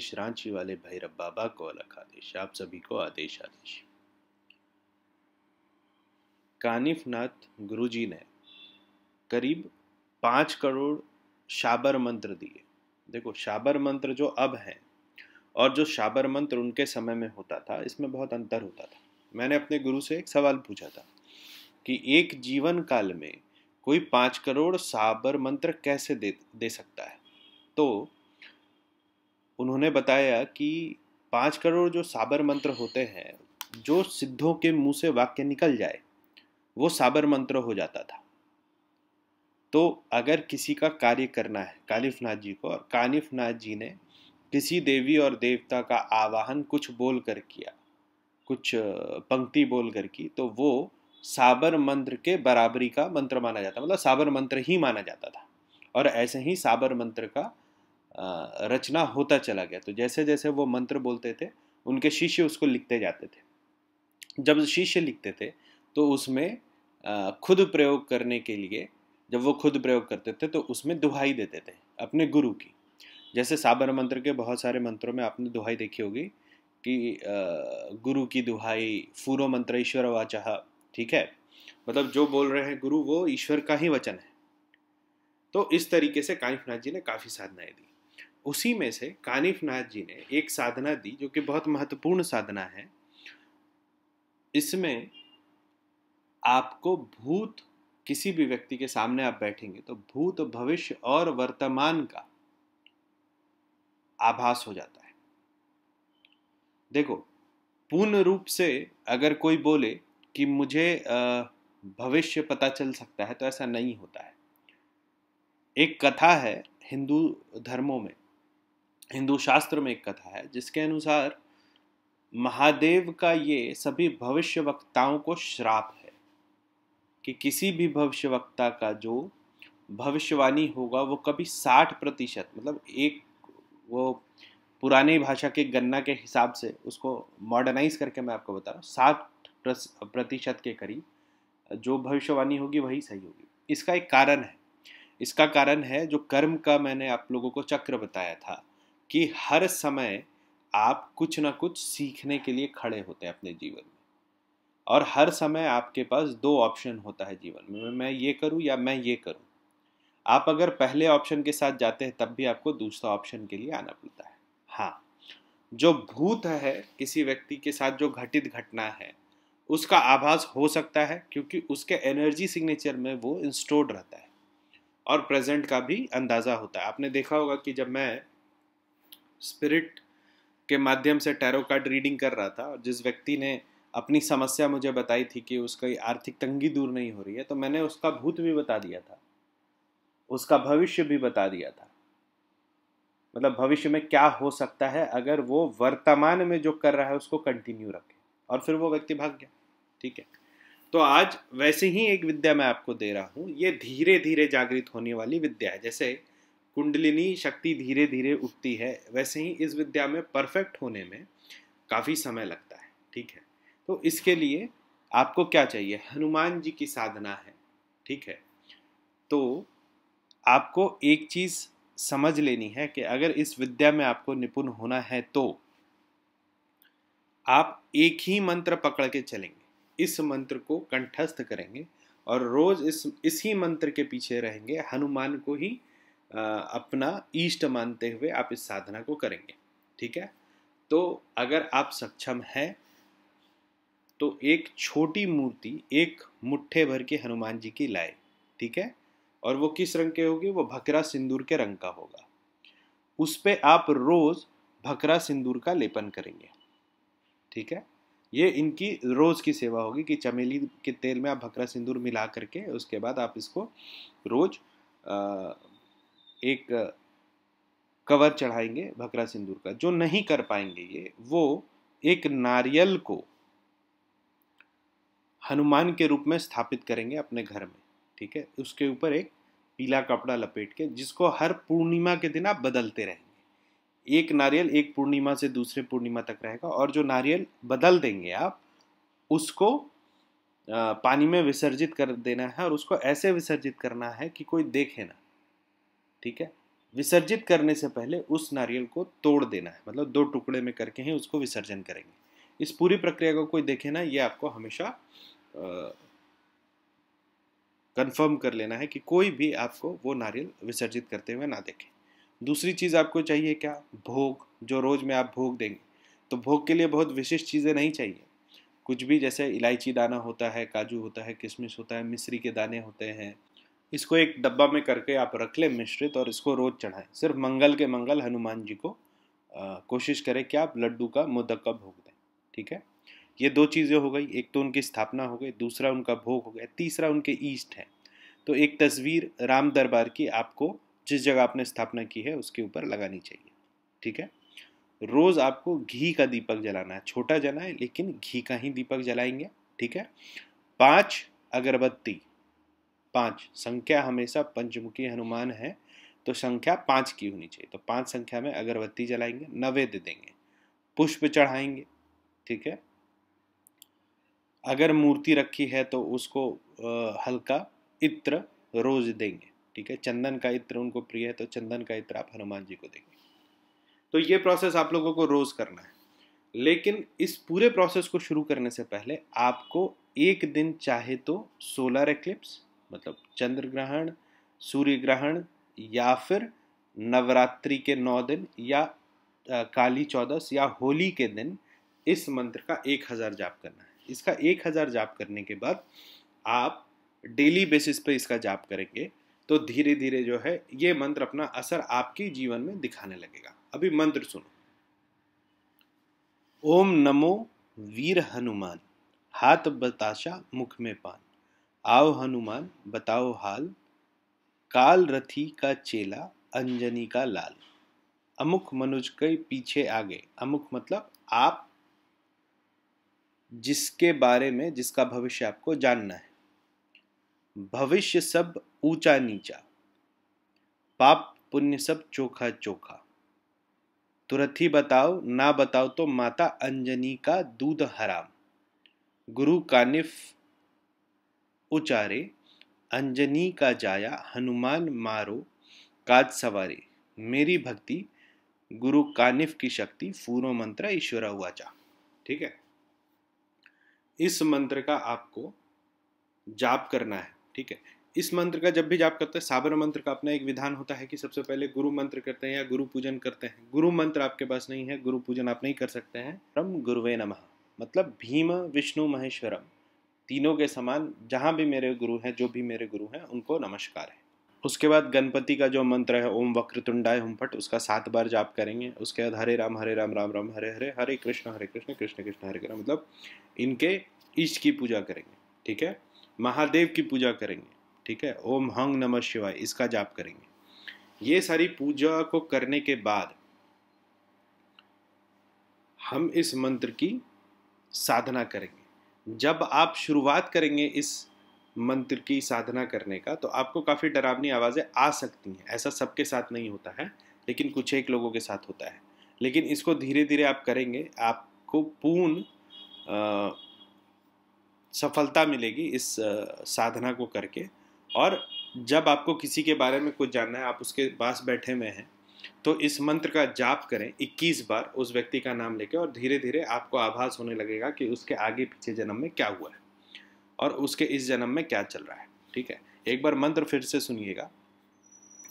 आदेश रांची वाले भैरव बाबा को अलग आदेश आप सभी को आदेश आदेश कानिफनाथ गुरुजी ने करीब पांच करोड़ शाबर मंत्र दिए देखो शाबर मंत्र जो अब है और जो शाबर मंत्र उनके समय में होता था इसमें बहुत अंतर होता था मैंने अपने गुरु से एक सवाल पूछा था कि एक जीवन काल में कोई पांच करोड़ साबर मंत्र कैसे दे दे सकता है तो उन्होंने बताया कि पाँच करोड़ जो साबर मंत्र होते हैं जो सिद्धों के मुंह से वाक्य निकल जाए वो साबर मंत्र हो जाता था तो अगर किसी का कार्य करना है कालिफ नाथ जी को और कालिफ नाथ जी ने किसी देवी और देवता का आवाहन कुछ बोल कर किया कुछ पंक्ति बोल कर की तो वो साबर मंत्र के बराबरी का मंत्र माना जाता मतलब साबर मंत्र ही माना जाता था और ऐसे ही साबर मंत्र का रचना होता चला गया तो जैसे जैसे वो मंत्र बोलते थे उनके शिष्य उसको लिखते जाते थे जब शिष्य लिखते थे तो उसमें खुद प्रयोग करने के लिए जब वो खुद प्रयोग करते थे तो उसमें दुहाई देते थे अपने गुरु की जैसे साबर मंत्र के बहुत सारे मंत्रों में आपने दुहाई देखी होगी कि गुरु की दुहाई फूरो मंत्र ईश्वर वाचाह ठीक है मतलब जो बोल रहे हैं गुरु वो ईश्वर का ही वचन है तो इस तरीके से कानिफनाथ जी ने काफ़ी साधनाएं दी उसी में से कानिफ नाथ जी ने एक साधना दी जो कि बहुत महत्वपूर्ण साधना है इसमें आपको भूत किसी भी व्यक्ति के सामने आप बैठेंगे तो भूत भविष्य और वर्तमान का आभास हो जाता है देखो पूर्ण रूप से अगर कोई बोले कि मुझे भविष्य पता चल सकता है तो ऐसा नहीं होता है एक कथा है हिंदू धर्मों में हिंदू शास्त्र में एक कथा है जिसके अनुसार महादेव का ये सभी भविष्य वक्ताओं को श्राप है कि किसी भी भविष्य वक्ता का जो भविष्यवाणी होगा वो कभी साठ प्रतिशत मतलब एक वो पुरानी भाषा के गन्ना के हिसाब से उसको मॉडर्नाइज करके मैं आपको बता रहा हूँ साठ प्रतिशत के करीब जो भविष्यवाणी होगी वही सही होगी इसका एक कारण है इसका कारण है जो कर्म का मैंने आप लोगों को चक्र बताया था कि हर समय आप कुछ ना कुछ सीखने के लिए खड़े होते हैं अपने जीवन में और हर समय आपके पास दो ऑप्शन होता है जीवन में मैं ये करूँ या मैं ये करूँ आप अगर पहले ऑप्शन के साथ जाते हैं तब भी आपको दूसरा ऑप्शन के लिए आना पड़ता है हाँ जो भूत है किसी व्यक्ति के साथ जो घटित घटना है उसका आभास हो सकता है क्योंकि उसके एनर्जी सिग्नेचर में वो इंस्टोर्ड रहता है और प्रेजेंट का भी अंदाज़ा होता है आपने देखा होगा कि जब मैं स्पिरिट के माध्यम से टैरो कार्ड रीडिंग कर रहा था और जिस व्यक्ति ने अपनी समस्या मुझे बताई थी कि उसकी आर्थिक तंगी दूर नहीं हो रही है तो मैंने उसका भूत भी बता दिया था उसका भविष्य भी बता दिया था मतलब भविष्य में क्या हो सकता है अगर वो वर्तमान में जो कर रहा है उसको कंटिन्यू रखे और फिर वो व्यक्ति भाग गया ठीक है तो आज वैसे ही एक विद्या मैं आपको दे रहा हूँ ये धीरे धीरे जागृत होने वाली विद्या है जैसे कुंडलिनी शक्ति धीरे धीरे उठती है वैसे ही इस विद्या में परफेक्ट होने में काफ़ी समय लगता है ठीक है तो इसके लिए आपको क्या चाहिए हनुमान जी की साधना है ठीक है तो आपको एक चीज़ समझ लेनी है कि अगर इस विद्या में आपको निपुण होना है तो आप एक ही मंत्र पकड़ के चलेंगे इस मंत्र को कंठस्थ करेंगे और रोज इस इसी मंत्र के पीछे रहेंगे हनुमान को ही अपना इष्ट मानते हुए आप इस साधना को करेंगे ठीक है तो अगर आप सक्षम हैं तो एक छोटी मूर्ति एक मुट्ठे भर के हनुमान जी की लाए ठीक है और वो किस रंग के होगी वो भकरा सिंदूर के रंग का होगा उस पर आप रोज़ भकरा सिंदूर का लेपन करेंगे ठीक है ये इनकी रोज़ की सेवा होगी कि चमेली के तेल में आप भकरा सिंदूर मिला करके उसके बाद आप इसको रोज़ एक कवर चढ़ाएंगे भकरा सिंदूर का जो नहीं कर पाएंगे ये वो एक नारियल को हनुमान के रूप में स्थापित करेंगे अपने घर में ठीक है उसके ऊपर एक पीला कपड़ा लपेट के जिसको हर पूर्णिमा के दिन आप बदलते रहेंगे एक नारियल एक पूर्णिमा से दूसरे पूर्णिमा तक रहेगा और जो नारियल बदल देंगे आप उसको पानी में विसर्जित कर देना है और उसको ऐसे विसर्जित करना है कि कोई देखे ना ठीक है विसर्जित करने से पहले उस नारियल को तोड़ देना है मतलब दो टुकड़े में करके ही उसको विसर्जन करेंगे इस पूरी प्रक्रिया को कोई देखे ना ये आपको हमेशा कंफर्म कर लेना है कि कोई भी आपको वो नारियल विसर्जित करते हुए ना देखे दूसरी चीज़ आपको चाहिए क्या भोग जो रोज़ में आप भोग देंगे तो भोग के लिए बहुत विशिष्ट चीज़ें नहीं चाहिए कुछ भी जैसे इलायची दाना होता है काजू होता है किशमिश होता है मिश्री के दाने होते हैं इसको एक डब्बा में करके आप रख लें मिश्रित और इसको रोज़ चढ़ाएं सिर्फ मंगल के मंगल हनुमान जी को आ, कोशिश करें कि आप लड्डू का मोदक का भोग दें ठीक है ये दो चीज़ें हो गई एक तो उनकी स्थापना हो गई दूसरा उनका भोग हो गया तीसरा उनके ईस्ट है तो एक तस्वीर राम दरबार की आपको जिस जगह आपने स्थापना की है उसके ऊपर लगानी चाहिए ठीक है रोज़ आपको घी का दीपक जलाना है छोटा जलाएं लेकिन घी का ही दीपक जलाएंगे ठीक है पाँच अगरबत्ती पाँच संख्या हमेशा पंचमुखी हनुमान है तो संख्या पाँच की होनी चाहिए तो पाँच संख्या में अगरबत्ती जलाएंगे नवेद देंगे पुष्प चढ़ाएंगे ठीक है अगर मूर्ति रखी है तो उसको हल्का इत्र रोज देंगे ठीक है चंदन का इत्र उनको प्रिय है तो चंदन का इत्र आप हनुमान जी को देंगे तो ये प्रोसेस आप लोगों को रोज करना है लेकिन इस पूरे प्रोसेस को शुरू करने से पहले आपको एक दिन चाहे तो सोलर एक्लिप्स मतलब चंद्र ग्रहण सूर्य ग्रहण या फिर नवरात्रि के नौ दिन या काली चौदस या होली के दिन इस मंत्र का एक हज़ार जाप करना है इसका एक हज़ार जाप करने के बाद आप डेली बेसिस पे इसका जाप करेंगे तो धीरे धीरे जो है ये मंत्र अपना असर आपके जीवन में दिखाने लगेगा अभी मंत्र सुनो ओम नमो वीर हनुमान हाथ बताशा मुख में पान आओ हनुमान बताओ हाल काल रथी का चेला अंजनी का लाल अमुक मनुज के पीछे आगे अमुक मतलब आप जिसके बारे में जिसका भविष्य आपको जानना है भविष्य सब ऊंचा नीचा पाप पुण्य सब चोखा चोखा तुरंत तो ही बताओ ना बताओ तो माता अंजनी का दूध हराम गुरु कानिफ उचारे अंजनी का जाया हनुमान मारो काज सवारे मेरी भक्ति गुरु कानिफ की शक्ति फूरो मंत्र ईश्वर हुआ ठीक है इस मंत्र का आपको जाप करना है ठीक है इस मंत्र का जब भी जाप करते हैं साबर मंत्र का अपना एक विधान होता है कि सबसे पहले गुरु मंत्र करते हैं या गुरु पूजन करते हैं गुरु मंत्र आपके पास नहीं है गुरु पूजन आप नहीं कर सकते हैं परम गुरुवे नमः मतलब भीम विष्णु महेश्वरम तीनों के समान जहाँ भी मेरे गुरु हैं जो भी मेरे गुरु हैं उनको नमस्कार है उसके बाद गणपति का जो मंत्र है ओम वक्रतुंडाय हुम फट उसका सात बार जाप करेंगे उसके बाद हरे राम हरे राम राम राम हरे हरे हरे कृष्ण हरे कृष्ण कृष्ण कृष्ण हरे कृष्ण मतलब इनके ईश की पूजा करेंगे ठीक है महादेव की पूजा करेंगे ठीक है ओम हंग नम शिवाय इसका जाप करेंगे ये सारी पूजा को करने के बाद हम इस मंत्र की साधना करेंगे जब आप शुरुआत करेंगे इस मंत्र की साधना करने का तो आपको काफ़ी डरावनी आवाज़ें आ सकती हैं ऐसा सबके साथ नहीं होता है लेकिन कुछ एक लोगों के साथ होता है लेकिन इसको धीरे धीरे आप करेंगे आपको पूर्ण सफलता मिलेगी इस साधना को करके और जब आपको किसी के बारे में कुछ जानना है आप उसके पास बैठे हुए हैं तो इस मंत्र का जाप करें 21 बार उस व्यक्ति का नाम लेके और धीरे धीरे आपको आभास होने लगेगा कि उसके आगे पीछे जन्म में क्या हुआ है और उसके इस जन्म में क्या चल रहा है ठीक है एक बार मंत्र फिर से सुनिएगा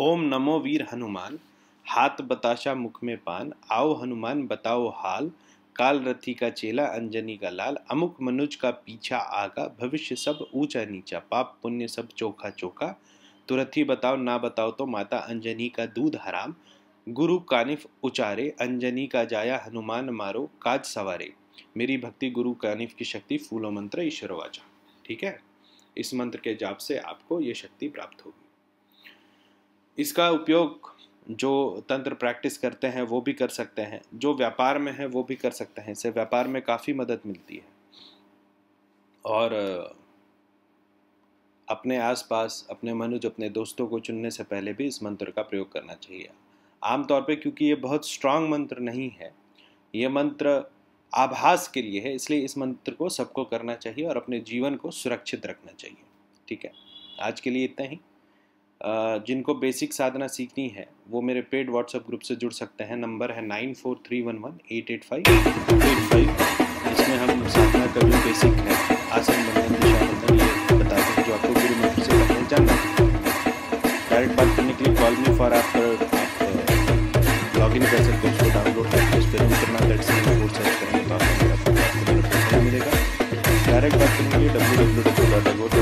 ओम नमो वीर हनुमान हाथ बताशा मुख में पान आओ हनुमान बताओ हाल काल रथी का चेला अंजनी का लाल अमुक मनुज का पीछा आगा भविष्य सब ऊंचा नीचा पाप पुण्य सब चोखा चोखा तुरथी तो बताओ ना बताओ तो माता अंजनी का दूध हराम गुरु कानिफ उचारे अंजनी का जाया हनुमान मारो काज सवारे मेरी भक्ति गुरु कानिफ की शक्ति फूलो मंत्र ईश्वरवाचा ठीक है इस मंत्र के जाप से आपको ये शक्ति प्राप्त होगी इसका उपयोग जो तंत्र प्रैक्टिस करते हैं वो भी कर सकते हैं जो व्यापार में है वो भी कर सकते हैं इससे व्यापार में काफ़ी मदद मिलती है और अपने आसपास अपने मनुज अपने दोस्तों को चुनने से पहले भी इस मंत्र का प्रयोग करना चाहिए आमतौर पे क्योंकि ये बहुत स्ट्रांग मंत्र नहीं है ये मंत्र आभास के लिए है इसलिए इस मंत्र को सबको करना चाहिए और अपने जीवन को सुरक्षित रखना चाहिए ठीक है आज के लिए इतना ही जिनको बेसिक साधना सीखनी है वो मेरे पेड व्हाट्सएप ग्रुप से जुड़ सकते हैं नंबर है nine four three one one eight eight five eight five इसमें हम साधना का जो बेसिक है आसन बताते हैं जो आपको गुरु मंत्र से करना जानना डायरेक्ट बात करने के लिए call me for after login कर सकते हैं उसको डाउनलोड करके उस पर करना दैट से कोड सर्च करेंगे तो आपको मिलेगा डायरेक्ट बात करेंगे डब्ल्यू डब्ल्यू डब्ल्यू डॉट